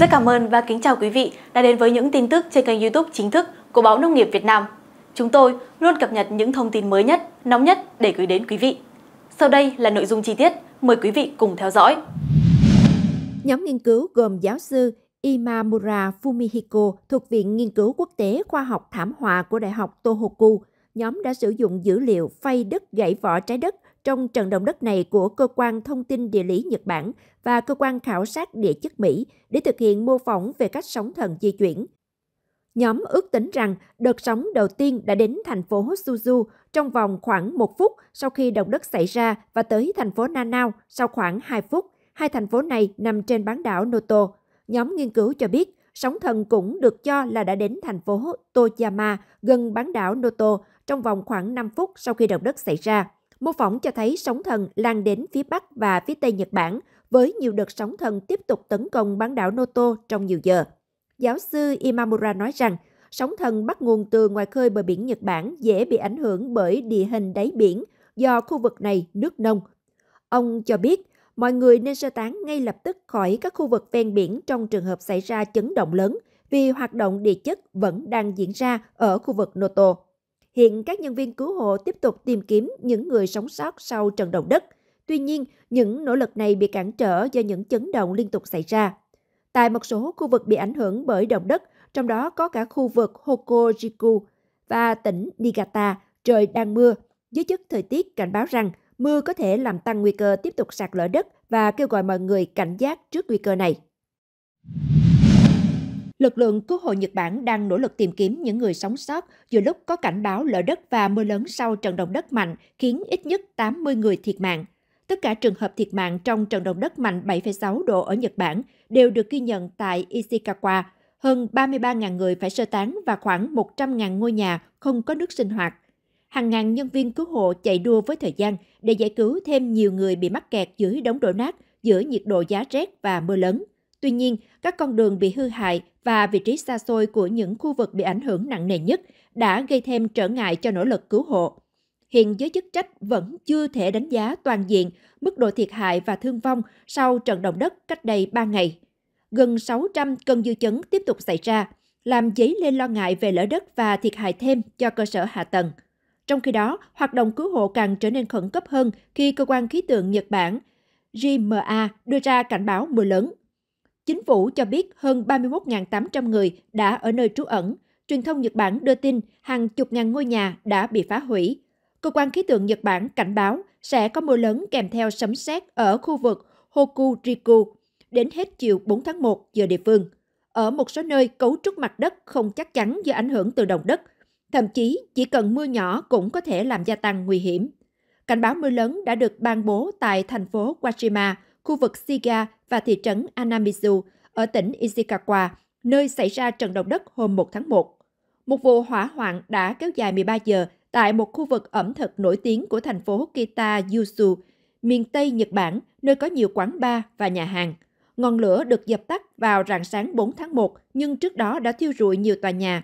Rất cảm ơn và kính chào quý vị đã đến với những tin tức trên kênh youtube chính thức của Báo Nông nghiệp Việt Nam. Chúng tôi luôn cập nhật những thông tin mới nhất, nóng nhất để gửi đến quý vị. Sau đây là nội dung chi tiết, mời quý vị cùng theo dõi. Nhóm nghiên cứu gồm giáo sư Imamura Fumihiko thuộc Viện Nghiên cứu Quốc tế Khoa học Thảm họa của Đại học Tohoku, nhóm đã sử dụng dữ liệu phay đất gãy vỏ trái đất trong trận động đất này của Cơ quan Thông tin Địa lý Nhật Bản và Cơ quan Khảo sát Địa chất Mỹ để thực hiện mô phỏng về cách sóng thần di chuyển. Nhóm ước tính rằng đợt sóng đầu tiên đã đến thành phố Suzu trong vòng khoảng một phút sau khi động đất xảy ra và tới thành phố Nanao sau khoảng 2 phút. Hai thành phố này nằm trên bán đảo Noto. Nhóm nghiên cứu cho biết sóng thần cũng được cho là đã đến thành phố Toyama gần bán đảo Noto trong vòng khoảng 5 phút sau khi động đất xảy ra. Mô phỏng cho thấy sóng thần lan đến phía Bắc và phía Tây Nhật Bản, với nhiều đợt sóng thần tiếp tục tấn công bán đảo Noto trong nhiều giờ. Giáo sư Imamura nói rằng, sóng thần bắt nguồn từ ngoài khơi bờ biển Nhật Bản dễ bị ảnh hưởng bởi địa hình đáy biển do khu vực này nước nông. Ông cho biết, mọi người nên sơ tán ngay lập tức khỏi các khu vực ven biển trong trường hợp xảy ra chấn động lớn vì hoạt động địa chất vẫn đang diễn ra ở khu vực Noto. Hiện các nhân viên cứu hộ tiếp tục tìm kiếm những người sống sót sau trận động đất. Tuy nhiên, những nỗ lực này bị cản trở do những chấn động liên tục xảy ra. Tại một số khu vực bị ảnh hưởng bởi động đất, trong đó có cả khu vực Hokuriku và tỉnh Niigata, trời đang mưa. Giới chức thời tiết cảnh báo rằng mưa có thể làm tăng nguy cơ tiếp tục sạt lở đất và kêu gọi mọi người cảnh giác trước nguy cơ này lực lượng cứu hộ Nhật Bản đang nỗ lực tìm kiếm những người sống sót giữa lúc có cảnh báo lở đất và mưa lớn sau trận động đất mạnh khiến ít nhất 80 người thiệt mạng. Tất cả trường hợp thiệt mạng trong trận động đất mạnh 7,6 độ ở Nhật Bản đều được ghi nhận tại Ishikawa. Hơn 33.000 người phải sơ tán và khoảng 100.000 ngôi nhà không có nước sinh hoạt. Hàng ngàn nhân viên cứu hộ chạy đua với thời gian để giải cứu thêm nhiều người bị mắc kẹt dưới đống đổ nát giữa nhiệt độ giá rét và mưa lớn. Tuy nhiên, các con đường bị hư hại và vị trí xa xôi của những khu vực bị ảnh hưởng nặng nề nhất đã gây thêm trở ngại cho nỗ lực cứu hộ. Hiện giới chức trách vẫn chưa thể đánh giá toàn diện mức độ thiệt hại và thương vong sau trận động đất cách đây 3 ngày. Gần 600 cơn dư chấn tiếp tục xảy ra, làm dấy lên lo ngại về lỡ đất và thiệt hại thêm cho cơ sở hạ tầng. Trong khi đó, hoạt động cứu hộ càng trở nên khẩn cấp hơn khi cơ quan khí tượng Nhật Bản JMA đưa ra cảnh báo mưa lớn Chính phủ cho biết hơn 31.800 người đã ở nơi trú ẩn. Truyền thông Nhật Bản đưa tin hàng chục ngàn ngôi nhà đã bị phá hủy. Cơ quan khí tượng Nhật Bản cảnh báo sẽ có mưa lớn kèm theo sấm sét ở khu vực Hokuriku đến hết chiều 4 tháng 1 giờ địa phương. Ở một số nơi, cấu trúc mặt đất không chắc chắn do ảnh hưởng từ động đất. Thậm chí, chỉ cần mưa nhỏ cũng có thể làm gia tăng nguy hiểm. Cảnh báo mưa lớn đã được ban bố tại thành phố Washima, khu vực Shiga và thị trấn Anamizu ở tỉnh Ishikawa, nơi xảy ra trận động đất hôm 1 tháng 1. Một vụ hỏa hoạn đã kéo dài 13 giờ tại một khu vực ẩm thực nổi tiếng của thành phố Kita miền Tây Nhật Bản, nơi có nhiều quán bar và nhà hàng. Ngọn lửa được dập tắt vào rạng sáng 4 tháng 1, nhưng trước đó đã thiêu rụi nhiều tòa nhà,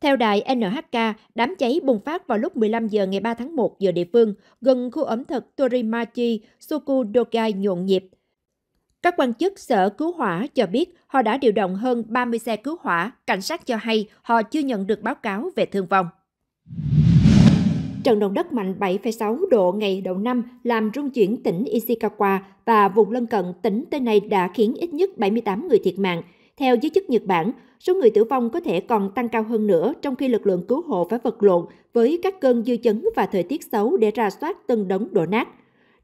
theo đài NHK, đám cháy bùng phát vào lúc 15 giờ ngày 3 tháng 1 giờ địa phương, gần khu ẩm thực Torimachi, Sukudogai nhộn nhịp. Các quan chức sở cứu hỏa cho biết họ đã điều động hơn 30 xe cứu hỏa. Cảnh sát cho hay họ chưa nhận được báo cáo về thương vong. Trận động đất mạnh 7,6 độ ngày đầu năm làm rung chuyển tỉnh Ishikawa và vùng lân cận tỉnh tây này đã khiến ít nhất 78 người thiệt mạng, theo giới chức Nhật Bản, số người tử vong có thể còn tăng cao hơn nữa trong khi lực lượng cứu hộ phải vật lộn với các cơn dư chấn và thời tiết xấu để ra soát từng đống đổ nát.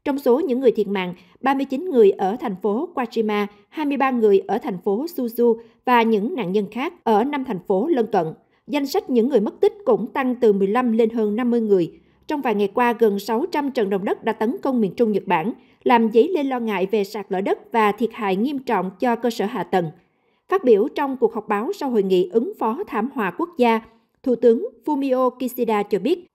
Trong số những người thiệt mạng, 39 người ở thành phố Kashima, 23 người ở thành phố Suzu và những nạn nhân khác ở năm thành phố lân cận. Danh sách những người mất tích cũng tăng từ 15 lên hơn 50 người. Trong vài ngày qua, gần 600 trận động đất đã tấn công miền Trung Nhật Bản, làm dấy lên lo ngại về sạt lở đất và thiệt hại nghiêm trọng cho cơ sở hạ tầng. Phát biểu trong cuộc họp báo sau hội nghị ứng phó thảm họa quốc gia, Thủ tướng Fumio Kishida cho biết,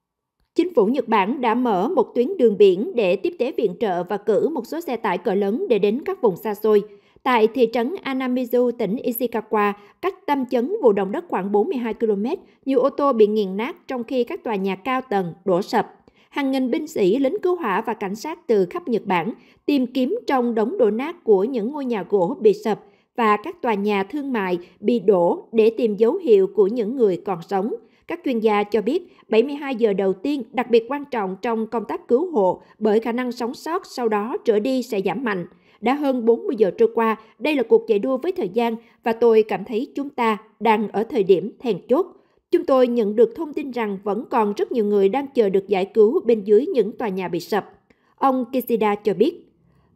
Chính phủ Nhật Bản đã mở một tuyến đường biển để tiếp tế viện trợ và cử một số xe tải cỡ lớn để đến các vùng xa xôi. Tại thị trấn Anamizu, tỉnh Ishikawa, cách tâm chấn vụ động đất khoảng 42 km, nhiều ô tô bị nghiền nát trong khi các tòa nhà cao tầng đổ sập. Hàng nghìn binh sĩ, lính cứu hỏa và cảnh sát từ khắp Nhật Bản tìm kiếm trong đống đổ nát của những ngôi nhà gỗ bị sập – và các tòa nhà thương mại bị đổ để tìm dấu hiệu của những người còn sống. Các chuyên gia cho biết 72 giờ đầu tiên đặc biệt quan trọng trong công tác cứu hộ bởi khả năng sống sót sau đó trở đi sẽ giảm mạnh. Đã hơn 40 giờ trôi qua, đây là cuộc chạy đua với thời gian và tôi cảm thấy chúng ta đang ở thời điểm then chốt. Chúng tôi nhận được thông tin rằng vẫn còn rất nhiều người đang chờ được giải cứu bên dưới những tòa nhà bị sập. Ông Kishida cho biết.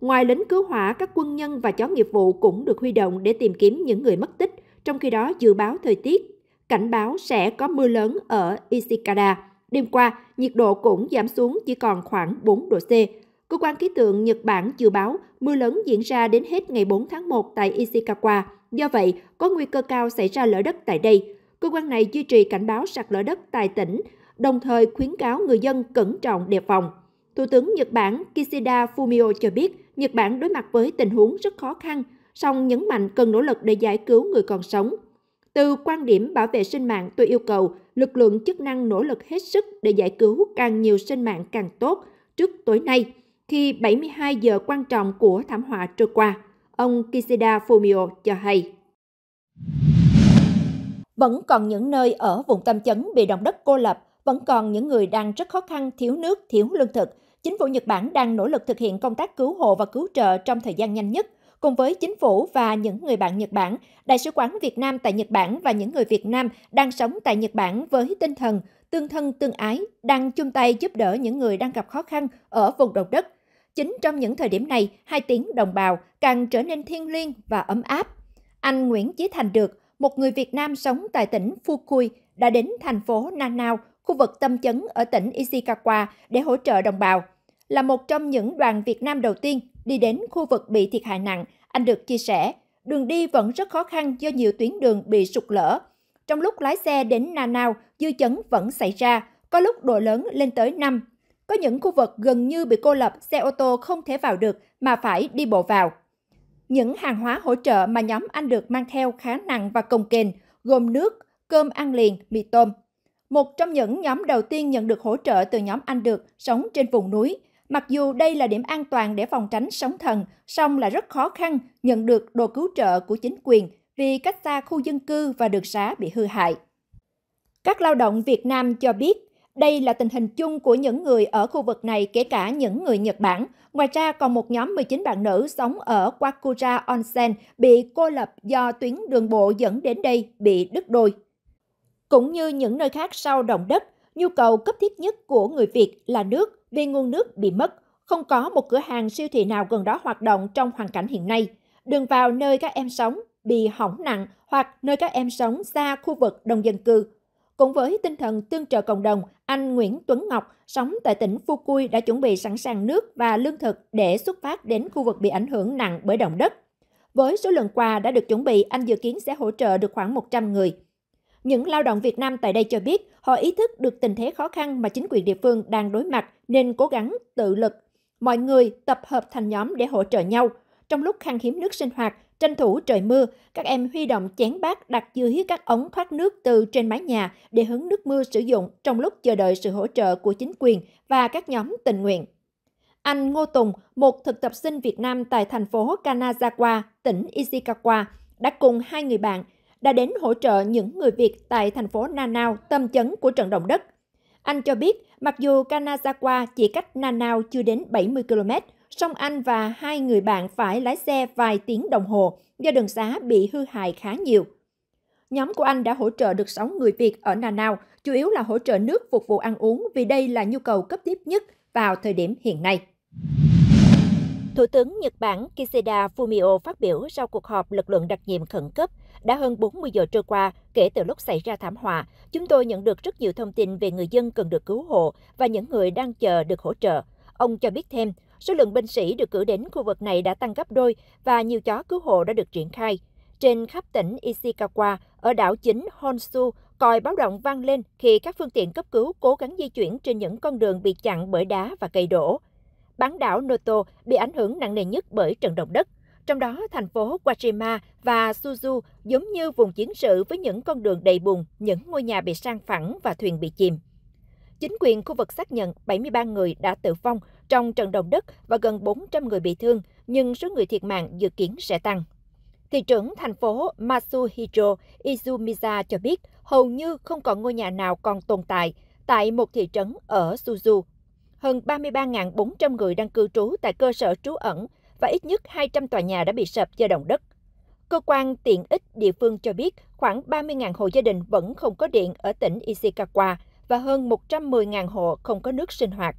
Ngoài lính cứu hỏa, các quân nhân và chó nghiệp vụ cũng được huy động để tìm kiếm những người mất tích, trong khi đó dự báo thời tiết cảnh báo sẽ có mưa lớn ở Ishikada. Đêm qua, nhiệt độ cũng giảm xuống chỉ còn khoảng 4 độ C. Cơ quan khí tượng Nhật Bản dự báo mưa lớn diễn ra đến hết ngày 4 tháng 1 tại Ishikawa. Do vậy, có nguy cơ cao xảy ra lở đất tại đây. Cơ quan này duy trì cảnh báo sạt lở đất tại tỉnh, đồng thời khuyến cáo người dân cẩn trọng đề phòng. Thủ tướng Nhật Bản Kishida Fumio cho biết Nhật Bản đối mặt với tình huống rất khó khăn, song nhấn mạnh cần nỗ lực để giải cứu người còn sống. Từ quan điểm bảo vệ sinh mạng, tôi yêu cầu lực lượng chức năng nỗ lực hết sức để giải cứu càng nhiều sinh mạng càng tốt trước tối nay, khi 72 giờ quan trọng của thảm họa trôi qua, ông Kishida Fumio cho hay. Vẫn còn những nơi ở vùng tâm chấn bị động đất cô lập, vẫn còn những người đang rất khó khăn, thiếu nước, thiếu lương thực, chính phủ Nhật Bản đang nỗ lực thực hiện công tác cứu hộ và cứu trợ trong thời gian nhanh nhất. Cùng với chính phủ và những người bạn Nhật Bản, Đại sứ quán Việt Nam tại Nhật Bản và những người Việt Nam đang sống tại Nhật Bản với tinh thần tương thân tương ái, đang chung tay giúp đỡ những người đang gặp khó khăn ở vùng động đất. Chính trong những thời điểm này, hai tiếng đồng bào càng trở nên thiêng liêng và ấm áp. Anh Nguyễn Chí Thành Được, một người Việt Nam sống tại tỉnh Fukui, đã đến thành phố Nanao khu vực tâm chấn ở tỉnh Ishikawa để hỗ trợ đồng bào. Là một trong những đoàn Việt Nam đầu tiên đi đến khu vực bị thiệt hại nặng, anh được chia sẻ, đường đi vẫn rất khó khăn do nhiều tuyến đường bị sụt lở. Trong lúc lái xe đến Na Nao, dư chấn vẫn xảy ra, có lúc độ lớn lên tới 5. Có những khu vực gần như bị cô lập, xe ô tô không thể vào được mà phải đi bộ vào. Những hàng hóa hỗ trợ mà nhóm anh được mang theo khá nặng và cồng kềnh, gồm nước, cơm ăn liền, mì tôm, một trong những nhóm đầu tiên nhận được hỗ trợ từ nhóm Anh được sống trên vùng núi. Mặc dù đây là điểm an toàn để phòng tránh sóng thần, song là rất khó khăn nhận được đồ cứu trợ của chính quyền vì cách xa khu dân cư và đường xá bị hư hại. Các lao động Việt Nam cho biết đây là tình hình chung của những người ở khu vực này, kể cả những người Nhật Bản. Ngoài ra, còn một nhóm 19 bạn nữ sống ở Wakura Onsen bị cô lập do tuyến đường bộ dẫn đến đây bị đứt đôi. Cũng như những nơi khác sau động đất, nhu cầu cấp thiết nhất của người Việt là nước vì nguồn nước bị mất. Không có một cửa hàng siêu thị nào gần đó hoạt động trong hoàn cảnh hiện nay. đừng vào nơi các em sống bị hỏng nặng hoặc nơi các em sống xa khu vực đông dân cư. Cũng với tinh thần tương trợ cộng đồng, anh Nguyễn Tuấn Ngọc sống tại tỉnh Cui đã chuẩn bị sẵn sàng nước và lương thực để xuất phát đến khu vực bị ảnh hưởng nặng bởi động đất. Với số lượng quà đã được chuẩn bị, anh dự kiến sẽ hỗ trợ được khoảng 100 người. Những lao động Việt Nam tại đây cho biết họ ý thức được tình thế khó khăn mà chính quyền địa phương đang đối mặt nên cố gắng tự lực. Mọi người tập hợp thành nhóm để hỗ trợ nhau. Trong lúc khan hiếm nước sinh hoạt, tranh thủ trời mưa, các em huy động chén bát đặt dưới các ống thoát nước từ trên mái nhà để hứng nước mưa sử dụng trong lúc chờ đợi sự hỗ trợ của chính quyền và các nhóm tình nguyện. Anh Ngô Tùng, một thực tập sinh Việt Nam tại thành phố Kanazawa, tỉnh Ishikawa, đã cùng hai người bạn đã đến hỗ trợ những người Việt tại thành phố Nanao, tâm chấn của trận động đất. Anh cho biết, mặc dù Kanazawa chỉ cách Nanao chưa đến 70 km, song anh và hai người bạn phải lái xe vài tiếng đồng hồ do đường xá bị hư hại khá nhiều. Nhóm của anh đã hỗ trợ được 6 người Việt ở Nanao, chủ yếu là hỗ trợ nước phục vụ ăn uống vì đây là nhu cầu cấp thiết nhất vào thời điểm hiện nay. Thủ tướng Nhật Bản Kishida Fumio phát biểu sau cuộc họp lực lượng đặc nhiệm khẩn cấp. Đã hơn 40 giờ trôi qua kể từ lúc xảy ra thảm họa, chúng tôi nhận được rất nhiều thông tin về người dân cần được cứu hộ và những người đang chờ được hỗ trợ. Ông cho biết thêm, số lượng binh sĩ được cử đến khu vực này đã tăng gấp đôi và nhiều chó cứu hộ đã được triển khai. Trên khắp tỉnh Ishikawa, ở đảo chính Honshu, còi báo động vang lên khi các phương tiện cấp cứu cố gắng di chuyển trên những con đường bị chặn bởi đá và cây đổ bán đảo Noto bị ảnh hưởng nặng nề nhất bởi trận động đất. Trong đó, thành phố Wajima và Suzu giống như vùng chiến sự với những con đường đầy bùn, những ngôi nhà bị sang phẳng và thuyền bị chìm. Chính quyền khu vực xác nhận 73 người đã tử vong trong trận động đất và gần 400 người bị thương, nhưng số người thiệt mạng dự kiến sẽ tăng. Thị trưởng thành phố Masuhiro Izumiya cho biết hầu như không còn ngôi nhà nào còn tồn tại tại một thị trấn ở Suzu, hơn 33.400 người đang cư trú tại cơ sở trú ẩn và ít nhất 200 tòa nhà đã bị sập do động đất. Cơ quan tiện ích địa phương cho biết khoảng 30.000 hộ gia đình vẫn không có điện ở tỉnh Ishikawa và hơn 110.000 hộ không có nước sinh hoạt.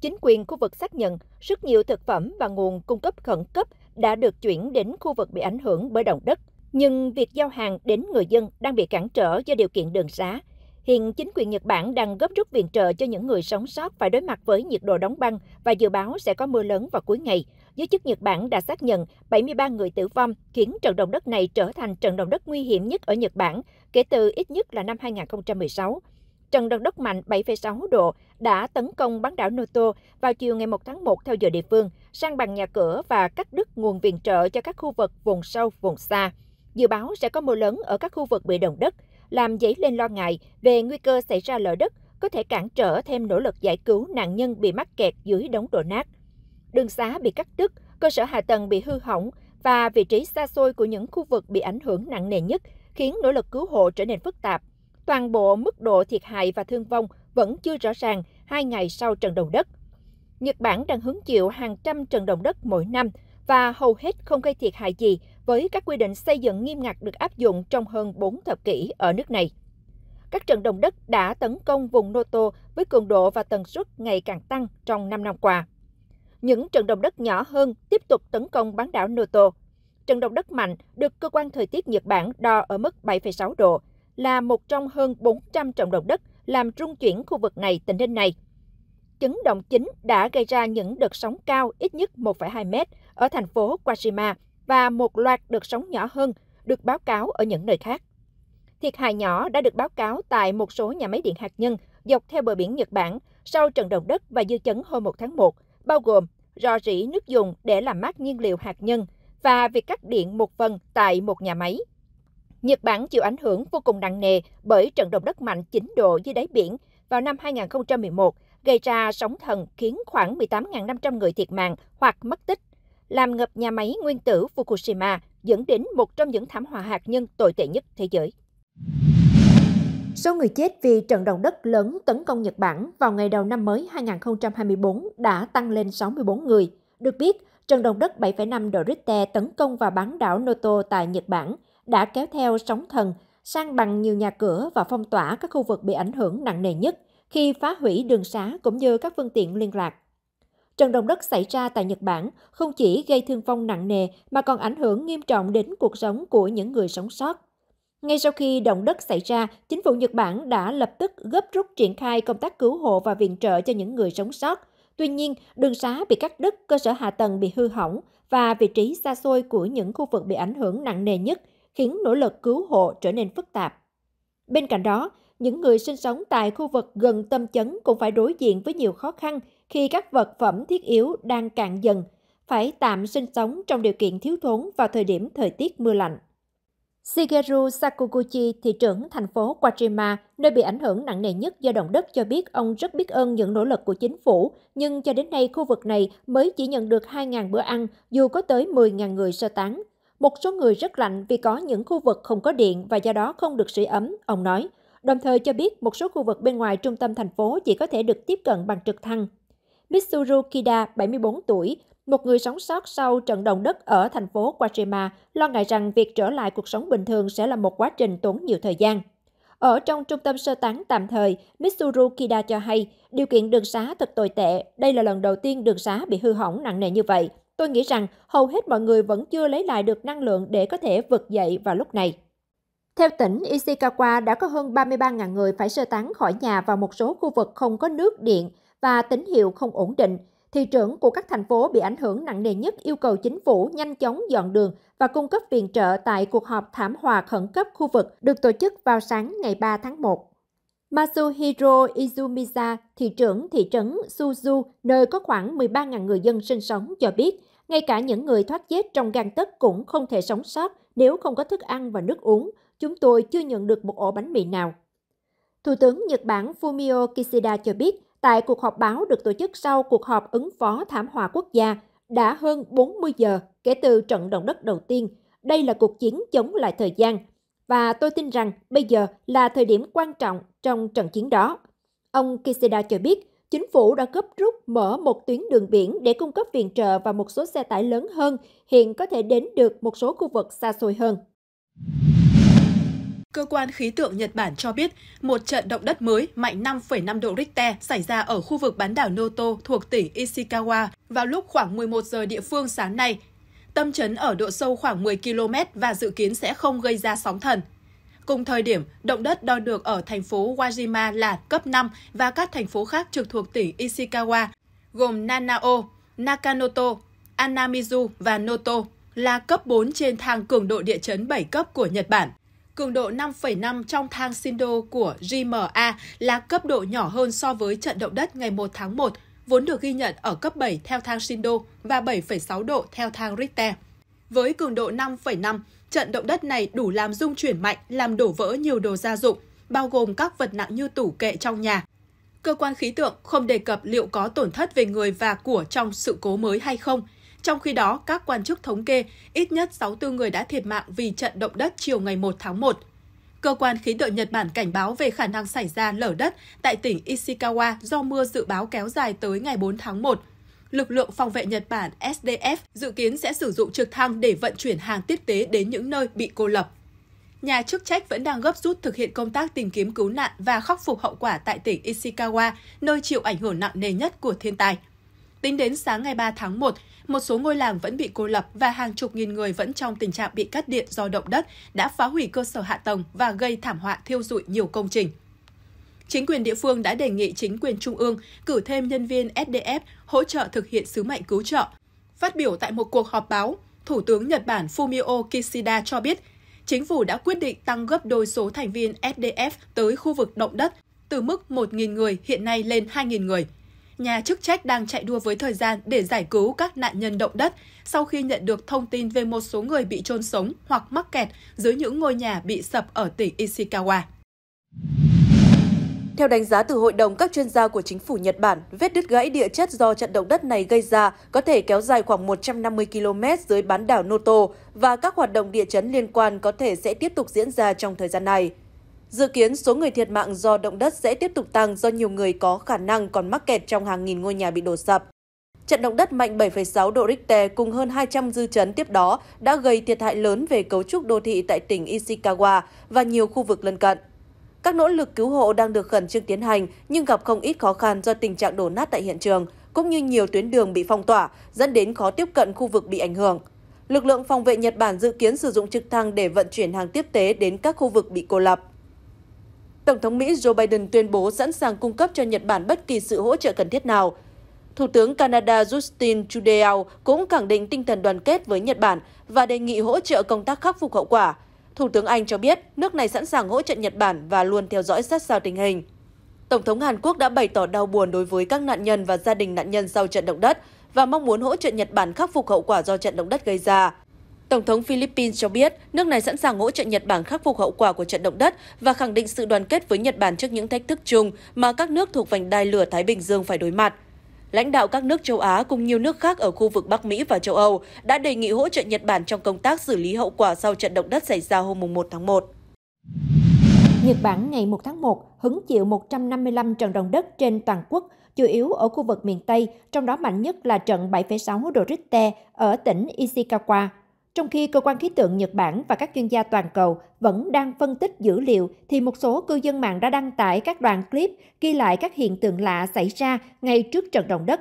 Chính quyền khu vực xác nhận rất nhiều thực phẩm và nguồn cung cấp khẩn cấp đã được chuyển đến khu vực bị ảnh hưởng bởi động đất. Nhưng việc giao hàng đến người dân đang bị cản trở do điều kiện đường xá, Hiện chính quyền Nhật Bản đang gấp rút viện trợ cho những người sống sót phải đối mặt với nhiệt độ đóng băng và dự báo sẽ có mưa lớn vào cuối ngày. Giới chức Nhật Bản đã xác nhận 73 người tử vong, khiến trận động đất này trở thành trận động đất nguy hiểm nhất ở Nhật Bản kể từ ít nhất là năm 2016. Trận động đất mạnh 7,6 độ đã tấn công bán đảo Noto vào chiều ngày 1 tháng 1 theo giờ địa phương, sang bằng nhà cửa và cắt đứt nguồn viện trợ cho các khu vực vùng sâu, vùng xa. Dự báo sẽ có mưa lớn ở các khu vực bị động đất – làm dấy lên lo ngại về nguy cơ xảy ra lở đất có thể cản trở thêm nỗ lực giải cứu nạn nhân bị mắc kẹt dưới đống đổ nát. Đường xá bị cắt đứt, cơ sở hạ tầng bị hư hỏng và vị trí xa xôi của những khu vực bị ảnh hưởng nặng nề nhất khiến nỗ lực cứu hộ trở nên phức tạp. Toàn bộ mức độ thiệt hại và thương vong vẫn chưa rõ ràng hai ngày sau trận động đất. Nhật Bản đang hứng chịu hàng trăm trận động đất mỗi năm và hầu hết không gây thiệt hại gì với các quy định xây dựng nghiêm ngặt được áp dụng trong hơn 4 thập kỷ ở nước này. Các trận động đất đã tấn công vùng Noto với cường độ và tần suất ngày càng tăng trong 5 năm qua. Những trận động đất nhỏ hơn tiếp tục tấn công bán đảo Noto. Trận động đất mạnh được cơ quan thời tiết Nhật Bản đo ở mức 7,6 độ, là một trong hơn 400 trận động đất làm rung chuyển khu vực này tình hình này. Chấn động chính đã gây ra những đợt sóng cao ít nhất 1,2 mét ở thành phố Kashima, và một loạt đợt sóng nhỏ hơn được báo cáo ở những nơi khác. Thiệt hại nhỏ đã được báo cáo tại một số nhà máy điện hạt nhân dọc theo bờ biển Nhật Bản sau trận động đất và dư chấn hôm 1 tháng 1, bao gồm rò rỉ nước dùng để làm mát nhiên liệu hạt nhân và việc cắt điện một phần tại một nhà máy. Nhật Bản chịu ảnh hưởng vô cùng nặng nề bởi trận động đất mạnh 9 độ dưới đáy biển vào năm 2011, gây ra sóng thần khiến khoảng 18.500 người thiệt mạng hoặc mất tích làm ngập nhà máy nguyên tử Fukushima, dẫn đến một trong những thảm họa hạt nhân tồi tệ nhất thế giới. Số người chết vì trận động đất lớn tấn công Nhật Bản vào ngày đầu năm mới 2024 đã tăng lên 64 người. Được biết, trận động đất 7,5 độ Richter tấn công vào bán đảo Noto tại Nhật Bản đã kéo theo sóng thần, sang bằng nhiều nhà cửa và phong tỏa các khu vực bị ảnh hưởng nặng nề nhất khi phá hủy đường xá cũng như các phương tiện liên lạc. Trận động đất xảy ra tại Nhật Bản không chỉ gây thương vong nặng nề mà còn ảnh hưởng nghiêm trọng đến cuộc sống của những người sống sót. Ngay sau khi động đất xảy ra, chính phủ Nhật Bản đã lập tức gấp rút triển khai công tác cứu hộ và viện trợ cho những người sống sót. Tuy nhiên, đường xá bị cắt đứt, cơ sở hạ tầng bị hư hỏng và vị trí xa xôi của những khu vực bị ảnh hưởng nặng nề nhất khiến nỗ lực cứu hộ trở nên phức tạp. Bên cạnh đó, những người sinh sống tại khu vực gần tâm chấn cũng phải đối diện với nhiều khó khăn khi các vật phẩm thiết yếu đang cạn dần, phải tạm sinh sống trong điều kiện thiếu thốn vào thời điểm thời tiết mưa lạnh. Shigeru Sakuguchi, thị trưởng thành phố Kashima, nơi bị ảnh hưởng nặng nề nhất do động đất cho biết ông rất biết ơn những nỗ lực của chính phủ, nhưng cho đến nay khu vực này mới chỉ nhận được 2.000 bữa ăn, dù có tới 10.000 người sơ tán. Một số người rất lạnh vì có những khu vực không có điện và do đó không được sưởi ấm, ông nói. Đồng thời cho biết một số khu vực bên ngoài trung tâm thành phố chỉ có thể được tiếp cận bằng trực thăng. Mitsuru Kida, 74 tuổi, một người sống sót sau trận động đất ở thành phố Guatemala, lo ngại rằng việc trở lại cuộc sống bình thường sẽ là một quá trình tốn nhiều thời gian. Ở trong trung tâm sơ tán tạm thời, Mitsuru Kida cho hay, điều kiện đường xá thật tồi tệ, đây là lần đầu tiên đường xá bị hư hỏng nặng nề như vậy. Tôi nghĩ rằng hầu hết mọi người vẫn chưa lấy lại được năng lượng để có thể vực dậy vào lúc này. Theo tỉnh Ishikawa, đã có hơn 33.000 người phải sơ tán khỏi nhà vào một số khu vực không có nước, điện và tín hiệu không ổn định, thị trưởng của các thành phố bị ảnh hưởng nặng nề nhất yêu cầu chính phủ nhanh chóng dọn đường và cung cấp viện trợ tại cuộc họp thảm họa khẩn cấp khu vực được tổ chức vào sáng ngày 3 tháng 1. Masuhiro Izumiya, thị trưởng thị trấn Suzu, nơi có khoảng 13.000 người dân sinh sống, cho biết ngay cả những người thoát chết trong gang tấc cũng không thể sống sót nếu không có thức ăn và nước uống. Chúng tôi chưa nhận được một ổ bánh mì nào. Thủ tướng Nhật Bản Fumio Kishida cho biết tại cuộc họp báo được tổ chức sau cuộc họp ứng phó thảm họa quốc gia đã hơn 40 giờ kể từ trận động đất đầu tiên. Đây là cuộc chiến chống lại thời gian và tôi tin rằng bây giờ là thời điểm quan trọng trong trận chiến đó. Ông Kishida cho biết, chính phủ đã gấp rút mở một tuyến đường biển để cung cấp viện trợ và một số xe tải lớn hơn hiện có thể đến được một số khu vực xa xôi hơn. Cơ quan khí tượng Nhật Bản cho biết một trận động đất mới mạnh 5,5 độ Richter xảy ra ở khu vực bán đảo Noto thuộc tỉnh Ishikawa vào lúc khoảng 11 giờ địa phương sáng nay. Tâm chấn ở độ sâu khoảng 10 km và dự kiến sẽ không gây ra sóng thần. Cùng thời điểm, động đất đo được ở thành phố Wajima là cấp 5 và các thành phố khác trực thuộc tỉnh Ishikawa gồm Nanao, Nakanoto, Anamizu và Noto là cấp 4 trên thang cường độ địa chấn 7 cấp của Nhật Bản cường độ 5,5 trong thang Sindo của GMA là cấp độ nhỏ hơn so với trận động đất ngày 1 tháng 1, vốn được ghi nhận ở cấp 7 theo thang Sindo và 7,6 độ theo thang Richter. Với cường độ 5,5, trận động đất này đủ làm rung chuyển mạnh, làm đổ vỡ nhiều đồ gia dụng, bao gồm các vật nặng như tủ kệ trong nhà. Cơ quan khí tượng không đề cập liệu có tổn thất về người và của trong sự cố mới hay không – trong khi đó, các quan chức thống kê ít nhất 64 người đã thiệt mạng vì trận động đất chiều ngày 1 tháng 1. Cơ quan khí tượng Nhật Bản cảnh báo về khả năng xảy ra lở đất tại tỉnh Ishikawa do mưa dự báo kéo dài tới ngày 4 tháng 1. Lực lượng phòng vệ Nhật Bản SDF dự kiến sẽ sử dụng trực thăng để vận chuyển hàng tiếp tế đến những nơi bị cô lập. Nhà chức trách vẫn đang gấp rút thực hiện công tác tìm kiếm cứu nạn và khắc phục hậu quả tại tỉnh Ishikawa, nơi chịu ảnh hưởng nặng nề nhất của thiên tai. Tính đến sáng ngày 3 tháng 1, một số ngôi làng vẫn bị cô lập và hàng chục nghìn người vẫn trong tình trạng bị cắt điện do động đất đã phá hủy cơ sở hạ tầng và gây thảm họa thiêu dụi nhiều công trình. Chính quyền địa phương đã đề nghị chính quyền trung ương cử thêm nhân viên SDF hỗ trợ thực hiện sứ mệnh cứu trợ. Phát biểu tại một cuộc họp báo, Thủ tướng Nhật Bản Fumio Kishida cho biết, chính phủ đã quyết định tăng gấp đôi số thành viên SDF tới khu vực động đất từ mức 1.000 người hiện nay lên 2.000 người – nhà chức trách đang chạy đua với thời gian để giải cứu các nạn nhân động đất sau khi nhận được thông tin về một số người bị chôn sống hoặc mắc kẹt dưới những ngôi nhà bị sập ở tỉnh Ishikawa. Theo đánh giá từ Hội đồng các chuyên gia của chính phủ Nhật Bản, vết đứt gãy địa chất do trận động đất này gây ra có thể kéo dài khoảng 150 km dưới bán đảo Noto và các hoạt động địa chấn liên quan có thể sẽ tiếp tục diễn ra trong thời gian này. Dự kiến số người thiệt mạng do động đất sẽ tiếp tục tăng do nhiều người có khả năng còn mắc kẹt trong hàng nghìn ngôi nhà bị đổ sập. Trận động đất mạnh 7,6 độ Richter cùng hơn 200 dư chấn tiếp đó đã gây thiệt hại lớn về cấu trúc đô thị tại tỉnh Ishikawa và nhiều khu vực lân cận. Các nỗ lực cứu hộ đang được khẩn trương tiến hành nhưng gặp không ít khó khăn do tình trạng đổ nát tại hiện trường, cũng như nhiều tuyến đường bị phong tỏa, dẫn đến khó tiếp cận khu vực bị ảnh hưởng. Lực lượng phòng vệ Nhật Bản dự kiến sử dụng trực thăng để vận chuyển hàng tiếp tế đến các khu vực bị cô lập. Tổng thống Mỹ Joe Biden tuyên bố sẵn sàng cung cấp cho Nhật Bản bất kỳ sự hỗ trợ cần thiết nào. Thủ tướng Canada Justin Trudeau cũng khẳng định tinh thần đoàn kết với Nhật Bản và đề nghị hỗ trợ công tác khắc phục hậu quả. Thủ tướng Anh cho biết nước này sẵn sàng hỗ trợ Nhật Bản và luôn theo dõi sát sao tình hình. Tổng thống Hàn Quốc đã bày tỏ đau buồn đối với các nạn nhân và gia đình nạn nhân sau trận động đất và mong muốn hỗ trợ Nhật Bản khắc phục hậu quả do trận động đất gây ra. Tổng thống Philippines cho biết nước này sẵn sàng hỗ trợ Nhật Bản khắc phục hậu quả của trận động đất và khẳng định sự đoàn kết với Nhật Bản trước những thách thức chung mà các nước thuộc vành đai lửa Thái Bình Dương phải đối mặt. Lãnh đạo các nước châu Á cùng nhiều nước khác ở khu vực Bắc Mỹ và châu Âu đã đề nghị hỗ trợ Nhật Bản trong công tác xử lý hậu quả sau trận động đất xảy ra hôm 1 tháng 1. Nhật Bản ngày 1 tháng 1 hứng chịu 155 trận động đất trên toàn quốc, chủ yếu ở khu vực miền Tây, trong đó mạnh nhất là trận 7,6 độ Richter ở tỉnh Ishikawa, trong khi cơ quan khí tượng Nhật Bản và các chuyên gia toàn cầu vẫn đang phân tích dữ liệu thì một số cư dân mạng đã đăng tải các đoạn clip ghi lại các hiện tượng lạ xảy ra ngay trước trận động đất.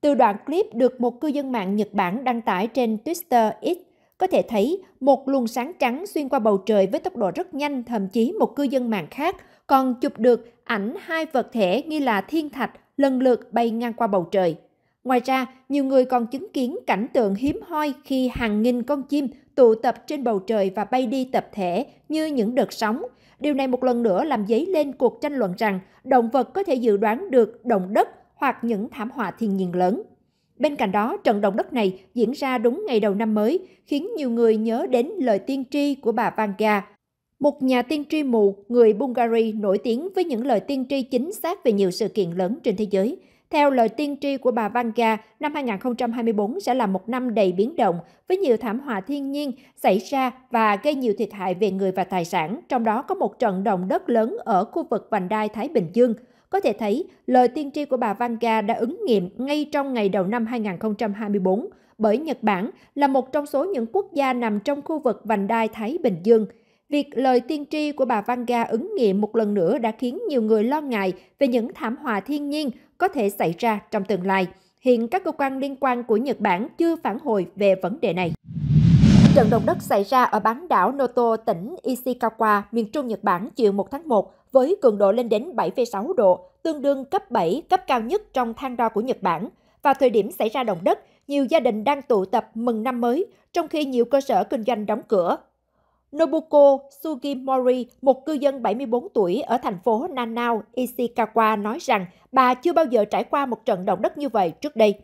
Từ đoạn clip được một cư dân mạng Nhật Bản đăng tải trên Twitter X, có thể thấy một luồng sáng trắng xuyên qua bầu trời với tốc độ rất nhanh, thậm chí một cư dân mạng khác còn chụp được ảnh hai vật thể nghi là thiên thạch lần lượt bay ngang qua bầu trời. Ngoài ra, nhiều người còn chứng kiến cảnh tượng hiếm hoi khi hàng nghìn con chim tụ tập trên bầu trời và bay đi tập thể như những đợt sóng. Điều này một lần nữa làm dấy lên cuộc tranh luận rằng động vật có thể dự đoán được động đất hoặc những thảm họa thiên nhiên lớn. Bên cạnh đó, trận động đất này diễn ra đúng ngày đầu năm mới, khiến nhiều người nhớ đến lời tiên tri của bà Vanga, một nhà tiên tri mù người Bulgaria nổi tiếng với những lời tiên tri chính xác về nhiều sự kiện lớn trên thế giới – theo lời tiên tri của bà Vanga, năm 2024 sẽ là một năm đầy biến động với nhiều thảm họa thiên nhiên xảy ra và gây nhiều thiệt hại về người và tài sản, trong đó có một trận động đất lớn ở khu vực vành đai Thái Bình Dương. Có thể thấy, lời tiên tri của bà Vanga đã ứng nghiệm ngay trong ngày đầu năm 2024 bởi Nhật Bản là một trong số những quốc gia nằm trong khu vực vành đai Thái Bình Dương. Việc lời tiên tri của bà Vanga ứng nghiệm một lần nữa đã khiến nhiều người lo ngại về những thảm họa thiên nhiên có thể xảy ra trong tương lai. Hiện các cơ quan liên quan của Nhật Bản chưa phản hồi về vấn đề này. Trận động đất xảy ra ở bán đảo Noto, tỉnh Ishikawa, miền trung Nhật Bản chiều 1 tháng 1 với cường độ lên đến 7,6 độ, tương đương cấp 7, cấp cao nhất trong thang đo của Nhật Bản. Vào thời điểm xảy ra động đất, nhiều gia đình đang tụ tập mừng năm mới, trong khi nhiều cơ sở kinh doanh đóng cửa Nobuko Sugimori, một cư dân 74 tuổi ở thành phố Nanao, Ishikawa nói rằng bà chưa bao giờ trải qua một trận động đất như vậy trước đây.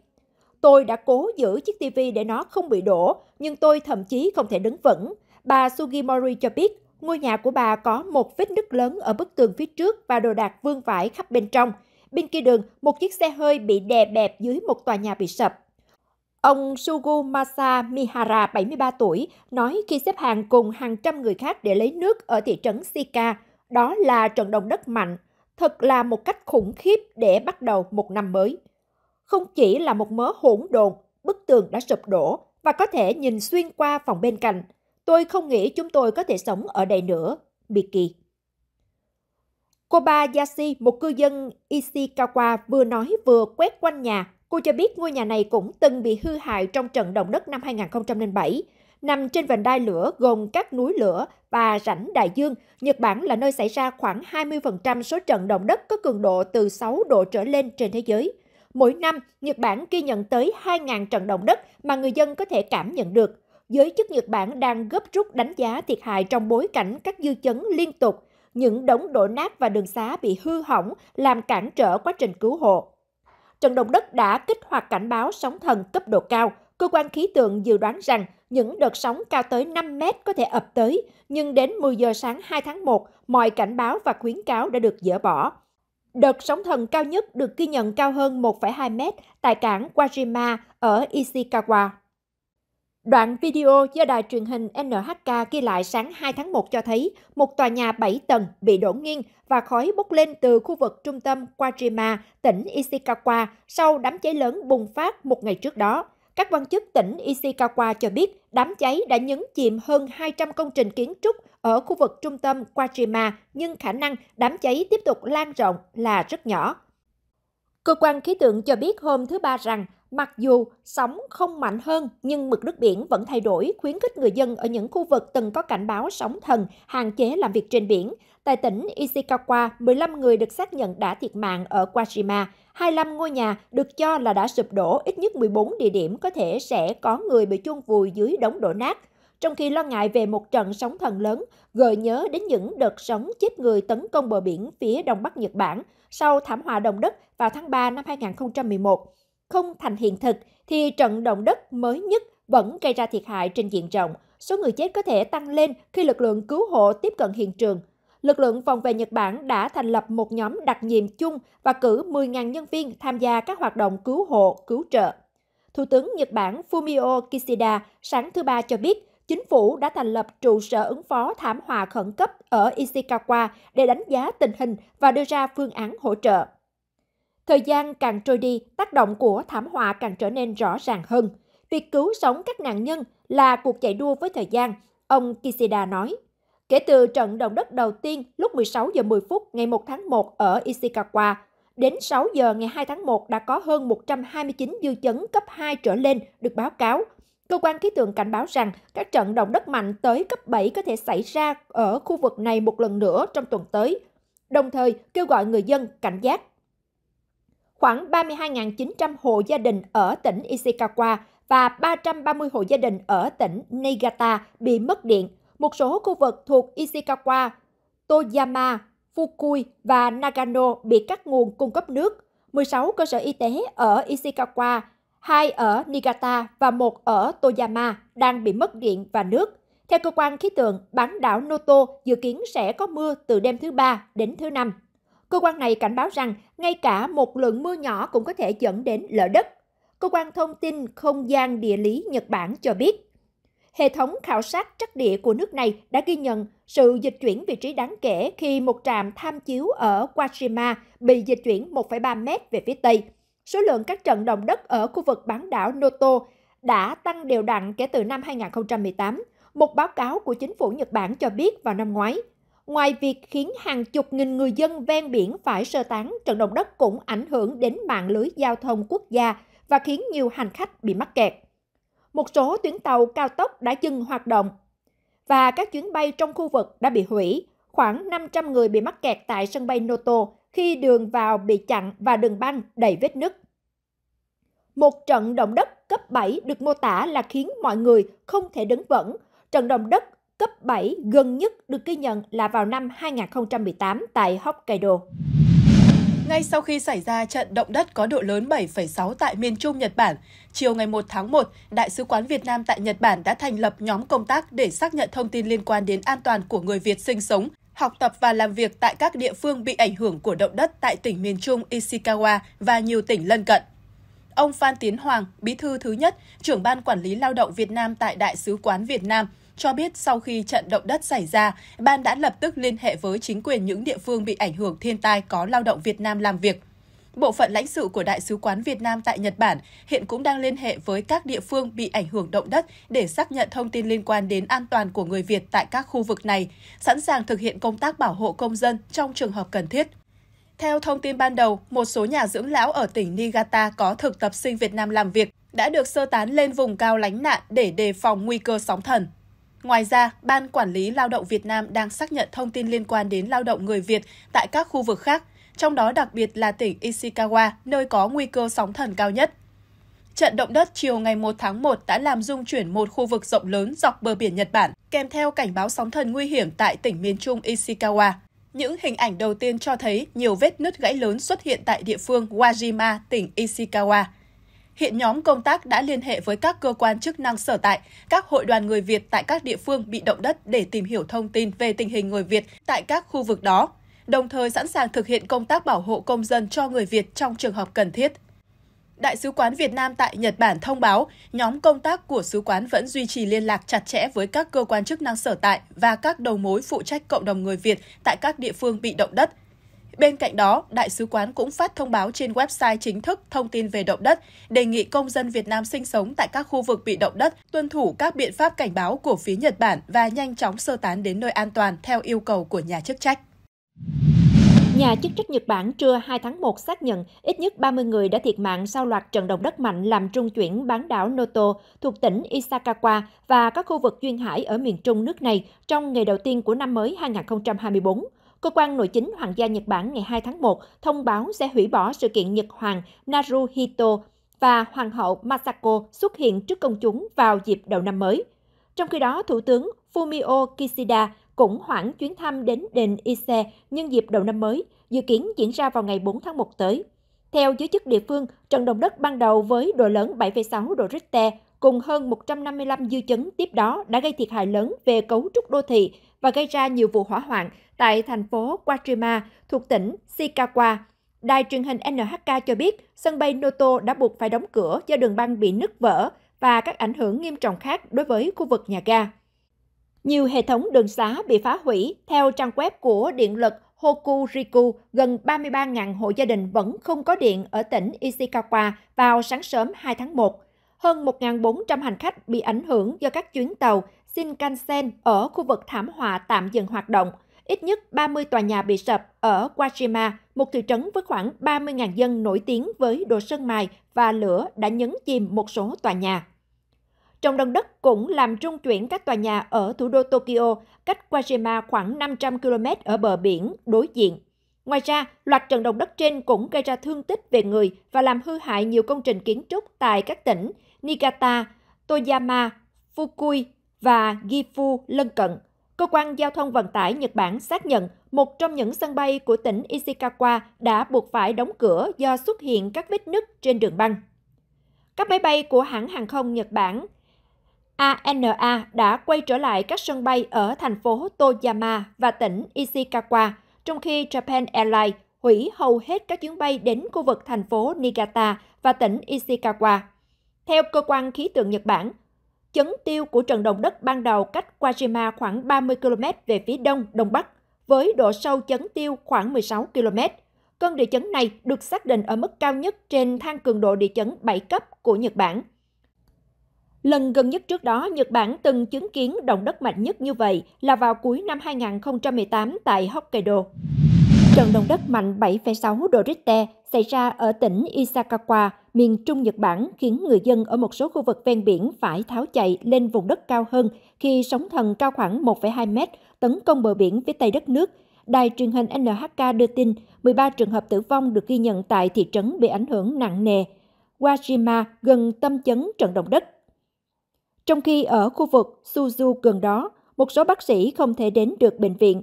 Tôi đã cố giữ chiếc TV để nó không bị đổ, nhưng tôi thậm chí không thể đứng vững. Bà Sugimori cho biết ngôi nhà của bà có một vết nứt lớn ở bức tường phía trước và đồ đạc vương vãi khắp bên trong. Bên kia đường, một chiếc xe hơi bị đè bẹp dưới một tòa nhà bị sập. Ông Sugu Masa Mihara, 73 tuổi, nói khi xếp hàng cùng hàng trăm người khác để lấy nước ở thị trấn Sika, đó là trận động đất mạnh, thật là một cách khủng khiếp để bắt đầu một năm mới. Không chỉ là một mớ hỗn độn, bức tường đã sụp đổ và có thể nhìn xuyên qua phòng bên cạnh. Tôi không nghĩ chúng tôi có thể sống ở đây nữa, Miki. Kobayashi, một cư dân Ishikawa vừa nói vừa quét quanh nhà Cô cho biết ngôi nhà này cũng từng bị hư hại trong trận động đất năm 2007. Nằm trên vành đai lửa gồm các núi lửa và rãnh Đại Dương, Nhật Bản là nơi xảy ra khoảng 20% số trận động đất có cường độ từ 6 độ trở lên trên thế giới. Mỗi năm, Nhật Bản ghi nhận tới 2.000 trận động đất mà người dân có thể cảm nhận được. Giới chức Nhật Bản đang gấp rút đánh giá thiệt hại trong bối cảnh các dư chấn liên tục. Những đống đổ nát và đường xá bị hư hỏng làm cản trở quá trình cứu hộ trận động đất đã kích hoạt cảnh báo sóng thần cấp độ cao. Cơ quan khí tượng dự đoán rằng những đợt sóng cao tới 5 mét có thể ập tới, nhưng đến 10 giờ sáng 2 tháng 1, mọi cảnh báo và khuyến cáo đã được dỡ bỏ. Đợt sóng thần cao nhất được ghi nhận cao hơn 1,2 mét tại cảng Wajima ở Ishikawa, Đoạn video do đài truyền hình NHK ghi lại sáng 2 tháng 1 cho thấy một tòa nhà 7 tầng bị đổ nghiêng và khói bốc lên từ khu vực trung tâm Kajima, tỉnh Ishikawa sau đám cháy lớn bùng phát một ngày trước đó. Các quan chức tỉnh Ishikawa cho biết đám cháy đã nhấn chìm hơn 200 công trình kiến trúc ở khu vực trung tâm Kajima, nhưng khả năng đám cháy tiếp tục lan rộng là rất nhỏ. Cơ quan khí tượng cho biết hôm thứ Ba rằng Mặc dù sóng không mạnh hơn nhưng mực nước biển vẫn thay đổi, khuyến khích người dân ở những khu vực từng có cảnh báo sóng thần hạn chế làm việc trên biển. Tại tỉnh Ishikawa, 15 người được xác nhận đã thiệt mạng ở Kashima. 25 ngôi nhà được cho là đã sụp đổ, ít nhất 14 địa điểm có thể sẽ có người bị chôn vùi dưới đống đổ nát. Trong khi lo ngại về một trận sóng thần lớn, gợi nhớ đến những đợt sóng chết người tấn công bờ biển phía đông bắc Nhật Bản sau thảm họa động đất vào tháng 3 năm 2011 không thành hiện thực thì trận động đất mới nhất vẫn gây ra thiệt hại trên diện rộng. Số người chết có thể tăng lên khi lực lượng cứu hộ tiếp cận hiện trường. Lực lượng phòng vệ Nhật Bản đã thành lập một nhóm đặc nhiệm chung và cử 10.000 nhân viên tham gia các hoạt động cứu hộ, cứu trợ. Thủ tướng Nhật Bản Fumio Kishida sáng thứ Ba cho biết, chính phủ đã thành lập trụ sở ứng phó thảm họa khẩn cấp ở Ishikawa để đánh giá tình hình và đưa ra phương án hỗ trợ. Thời gian càng trôi đi, tác động của thảm họa càng trở nên rõ ràng hơn. Việc cứu sống các nạn nhân là cuộc chạy đua với thời gian, ông Kishida nói. Kể từ trận động đất đầu tiên lúc 16 giờ 10 phút ngày 1 tháng 1 ở Ishikawa, đến 6 giờ ngày 2 tháng 1 đã có hơn 129 dư chấn cấp 2 trở lên được báo cáo. Cơ quan khí tượng cảnh báo rằng các trận động đất mạnh tới cấp 7 có thể xảy ra ở khu vực này một lần nữa trong tuần tới, đồng thời kêu gọi người dân cảnh giác khoảng 32.900 hộ gia đình ở tỉnh Ishikawa và 330 hộ gia đình ở tỉnh Niigata bị mất điện. Một số khu vực thuộc Ishikawa, Toyama, Fukui và Nagano bị cắt nguồn cung cấp nước. 16 cơ sở y tế ở Ishikawa, 2 ở Niigata và 1 ở Toyama đang bị mất điện và nước. Theo cơ quan khí tượng, bán đảo Noto dự kiến sẽ có mưa từ đêm thứ ba đến thứ năm. Cơ quan này cảnh báo rằng ngay cả một lượng mưa nhỏ cũng có thể dẫn đến lở đất. Cơ quan thông tin không gian địa lý Nhật Bản cho biết, hệ thống khảo sát trắc địa của nước này đã ghi nhận sự dịch chuyển vị trí đáng kể khi một trạm tham chiếu ở Wajima bị dịch chuyển 1,3 mét về phía Tây. Số lượng các trận động đất ở khu vực bán đảo Noto đã tăng đều đặn kể từ năm 2018, một báo cáo của chính phủ Nhật Bản cho biết vào năm ngoái. Ngoài việc khiến hàng chục nghìn người dân ven biển phải sơ tán, trận động đất cũng ảnh hưởng đến mạng lưới giao thông quốc gia và khiến nhiều hành khách bị mắc kẹt. Một số tuyến tàu cao tốc đã dừng hoạt động và các chuyến bay trong khu vực đã bị hủy. Khoảng 500 người bị mắc kẹt tại sân bay Noto khi đường vào bị chặn và đường băng đầy vết nứt. Một trận động đất cấp 7 được mô tả là khiến mọi người không thể đứng vững. Trận động đất cấp 7 gần nhất được ghi nhận là vào năm 2018 tại Hokkaido. Ngay sau khi xảy ra trận động đất có độ lớn 7,6 tại miền Trung Nhật Bản, chiều ngày 1 tháng 1, Đại sứ quán Việt Nam tại Nhật Bản đã thành lập nhóm công tác để xác nhận thông tin liên quan đến an toàn của người Việt sinh sống, học tập và làm việc tại các địa phương bị ảnh hưởng của động đất tại tỉnh miền Trung Ishikawa và nhiều tỉnh lân cận. Ông Phan Tiến Hoàng, bí thư thứ nhất, trưởng ban quản lý lao động Việt Nam tại Đại sứ quán Việt Nam, cho biết sau khi trận động đất xảy ra, ban đã lập tức liên hệ với chính quyền những địa phương bị ảnh hưởng thiên tai có lao động Việt Nam làm việc. Bộ phận lãnh sự của Đại sứ quán Việt Nam tại Nhật Bản hiện cũng đang liên hệ với các địa phương bị ảnh hưởng động đất để xác nhận thông tin liên quan đến an toàn của người Việt tại các khu vực này, sẵn sàng thực hiện công tác bảo hộ công dân trong trường hợp cần thiết. Theo thông tin ban đầu, một số nhà dưỡng lão ở tỉnh Niigata có thực tập sinh Việt Nam làm việc đã được sơ tán lên vùng cao lánh nạn để đề phòng nguy cơ sóng thần. Ngoài ra, Ban Quản lý Lao động Việt Nam đang xác nhận thông tin liên quan đến lao động người Việt tại các khu vực khác, trong đó đặc biệt là tỉnh Ishikawa, nơi có nguy cơ sóng thần cao nhất. Trận động đất chiều ngày 1 tháng 1 đã làm rung chuyển một khu vực rộng lớn dọc bờ biển Nhật Bản, kèm theo cảnh báo sóng thần nguy hiểm tại tỉnh miền trung Ishikawa. Những hình ảnh đầu tiên cho thấy nhiều vết nứt gãy lớn xuất hiện tại địa phương Wajima, tỉnh Ishikawa. Hiện nhóm công tác đã liên hệ với các cơ quan chức năng sở tại, các hội đoàn người Việt tại các địa phương bị động đất để tìm hiểu thông tin về tình hình người Việt tại các khu vực đó, đồng thời sẵn sàng thực hiện công tác bảo hộ công dân cho người Việt trong trường hợp cần thiết. Đại sứ quán Việt Nam tại Nhật Bản thông báo, nhóm công tác của sứ quán vẫn duy trì liên lạc chặt chẽ với các cơ quan chức năng sở tại và các đầu mối phụ trách cộng đồng người Việt tại các địa phương bị động đất – Bên cạnh đó, Đại sứ quán cũng phát thông báo trên website chính thức thông tin về động đất, đề nghị công dân Việt Nam sinh sống tại các khu vực bị động đất tuân thủ các biện pháp cảnh báo của phía Nhật Bản và nhanh chóng sơ tán đến nơi an toàn theo yêu cầu của nhà chức trách. Nhà chức trách Nhật Bản trưa 2 tháng 1 xác nhận ít nhất 30 người đã thiệt mạng sau loạt trận động đất mạnh làm trung chuyển bán đảo Noto thuộc tỉnh Isakawa và các khu vực duyên hải ở miền trung nước này trong ngày đầu tiên của năm mới 2024. Cơ quan nội chính Hoàng gia Nhật Bản ngày 2 tháng 1 thông báo sẽ hủy bỏ sự kiện Nhật Hoàng Naruhito và Hoàng hậu Masako xuất hiện trước công chúng vào dịp đầu năm mới. Trong khi đó, Thủ tướng Fumio Kishida cũng hoãn chuyến thăm đến đền Ise nhân dịp đầu năm mới, dự kiến diễn ra vào ngày 4 tháng 1 tới. Theo giới chức địa phương, trận động đất ban đầu với độ lớn 7,6 độ Richter cùng hơn 155 dư chấn tiếp đó đã gây thiệt hại lớn về cấu trúc đô thị và gây ra nhiều vụ hỏa hoạn, tại thành phố Quatrima thuộc tỉnh Sikawa. Đài truyền hình NHK cho biết sân bay Noto đã buộc phải đóng cửa do đường băng bị nứt vỡ và các ảnh hưởng nghiêm trọng khác đối với khu vực nhà ga. Nhiều hệ thống đường xá bị phá hủy. Theo trang web của điện lực Hokuriku, gần 33.000 hộ gia đình vẫn không có điện ở tỉnh Ishikawa vào sáng sớm 2 tháng 1. Hơn 1.400 hành khách bị ảnh hưởng do các chuyến tàu Shinkansen ở khu vực thảm họa tạm dừng hoạt động – ít nhất 30 tòa nhà bị sập ở Wajima, một thị trấn với khoảng 30.000 dân nổi tiếng với đồ sơn mài và lửa đã nhấn chìm một số tòa nhà. Trong động đất cũng làm trung chuyển các tòa nhà ở thủ đô Tokyo, cách Wajima khoảng 500 km ở bờ biển đối diện. Ngoài ra, loạt trận động đất trên cũng gây ra thương tích về người và làm hư hại nhiều công trình kiến trúc tại các tỉnh Niigata, Toyama, Fukui và Gifu lân cận – Cơ quan Giao thông Vận tải Nhật Bản xác nhận một trong những sân bay của tỉnh Ishikawa đã buộc phải đóng cửa do xuất hiện các vết nứt trên đường băng. Các máy bay của hãng hàng không Nhật Bản ANA đã quay trở lại các sân bay ở thành phố Toyama và tỉnh Ishikawa, trong khi Japan Airlines hủy hầu hết các chuyến bay đến khu vực thành phố Niigata và tỉnh Ishikawa. Theo cơ quan khí tượng Nhật Bản, Chấn tiêu của trận động đất ban đầu cách Kajima khoảng 30 km về phía đông, đông bắc, với độ sâu chấn tiêu khoảng 16 km. Cơn địa chấn này được xác định ở mức cao nhất trên thang cường độ địa chấn 7 cấp của Nhật Bản. Lần gần nhất trước đó, Nhật Bản từng chứng kiến động đất mạnh nhất như vậy là vào cuối năm 2018 tại Hokkaido. Trận động đất mạnh 7,6 độ Richter xảy ra ở tỉnh Isakawa, miền Trung Nhật Bản khiến người dân ở một số khu vực ven biển phải tháo chạy lên vùng đất cao hơn khi sóng thần cao khoảng 1,2 mét tấn công bờ biển phía tây đất nước. Đài truyền hình NHK đưa tin 13 trường hợp tử vong được ghi nhận tại thị trấn bị ảnh hưởng nặng nề. Wajima gần tâm chấn trận động đất. Trong khi ở khu vực Suzu gần đó, một số bác sĩ không thể đến được bệnh viện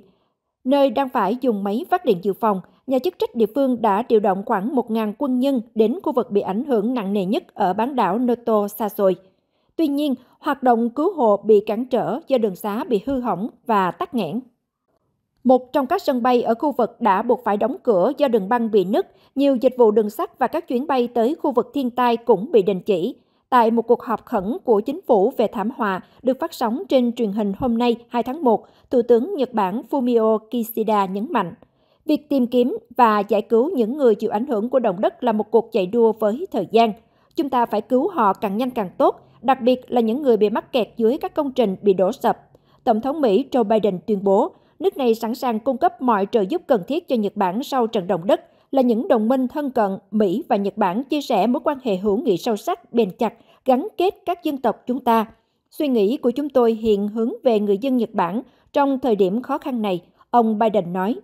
nơi đang phải dùng máy phát điện dự phòng, nhà chức trách địa phương đã điều động khoảng 1.000 quân nhân đến khu vực bị ảnh hưởng nặng nề nhất ở bán đảo Noto xa xôi. Tuy nhiên, hoạt động cứu hộ bị cản trở do đường xá bị hư hỏng và tắc nghẽn. Một trong các sân bay ở khu vực đã buộc phải đóng cửa do đường băng bị nứt, nhiều dịch vụ đường sắt và các chuyến bay tới khu vực thiên tai cũng bị đình chỉ tại một cuộc họp khẩn của chính phủ về thảm họa được phát sóng trên truyền hình hôm nay 2 tháng 1, Thủ tướng Nhật Bản Fumio Kishida nhấn mạnh. Việc tìm kiếm và giải cứu những người chịu ảnh hưởng của động đất là một cuộc chạy đua với thời gian. Chúng ta phải cứu họ càng nhanh càng tốt, đặc biệt là những người bị mắc kẹt dưới các công trình bị đổ sập. Tổng thống Mỹ Joe Biden tuyên bố, nước này sẵn sàng cung cấp mọi trợ giúp cần thiết cho Nhật Bản sau trận động đất – là những đồng minh thân cận Mỹ và Nhật Bản chia sẻ mối quan hệ hữu nghị sâu sắc, bền chặt, gắn kết các dân tộc chúng ta. Suy nghĩ của chúng tôi hiện hướng về người dân Nhật Bản trong thời điểm khó khăn này, ông Biden nói.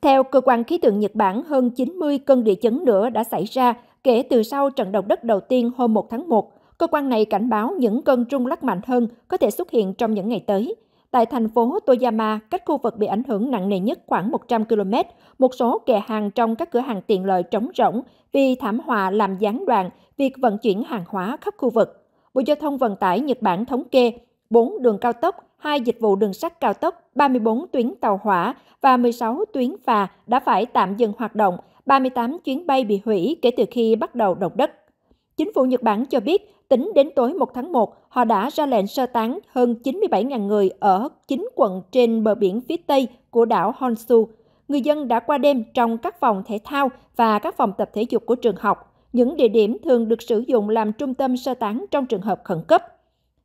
Theo cơ quan khí tượng Nhật Bản, hơn 90 cơn địa chấn nữa đã xảy ra kể từ sau trận động đất đầu tiên hôm 1 tháng 1. Cơ quan này cảnh báo những cơn trung lắc mạnh hơn có thể xuất hiện trong những ngày tới. Tại thành phố Toyama, cách khu vực bị ảnh hưởng nặng nề nhất khoảng 100 km, một số kệ hàng trong các cửa hàng tiện lợi trống rỗng vì thảm họa làm gián đoạn việc vận chuyển hàng hóa khắp khu vực. Bộ Giao thông Vận tải Nhật Bản thống kê 4 đường cao tốc, 2 dịch vụ đường sắt cao tốc, 34 tuyến tàu hỏa và 16 tuyến phà đã phải tạm dừng hoạt động, 38 chuyến bay bị hủy kể từ khi bắt đầu động đất. Chính phủ Nhật Bản cho biết Tính đến tối 1 tháng 1, họ đã ra lệnh sơ tán hơn 97.000 người ở 9 quận trên bờ biển phía Tây của đảo Honshu. Người dân đã qua đêm trong các phòng thể thao và các phòng tập thể dục của trường học, những địa điểm thường được sử dụng làm trung tâm sơ tán trong trường hợp khẩn cấp.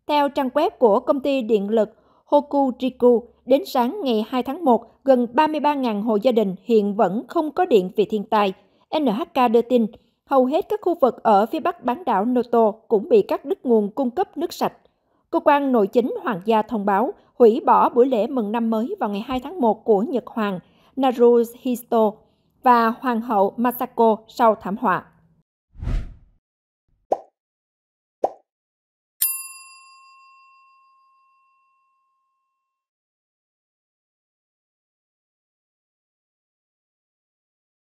Theo trang web của công ty điện lực Hokuriku, đến sáng ngày 2 tháng 1, gần 33.000 hộ gia đình hiện vẫn không có điện vì thiên tai. NHK đưa tin, Hầu hết các khu vực ở phía bắc bán đảo Noto cũng bị cắt đứt nguồn cung cấp nước sạch. Cơ quan nội chính Hoàng gia thông báo hủy bỏ buổi lễ mừng năm mới vào ngày 2 tháng 1 của Nhật Hoàng Naruhito và Hoàng hậu Masako sau thảm họa.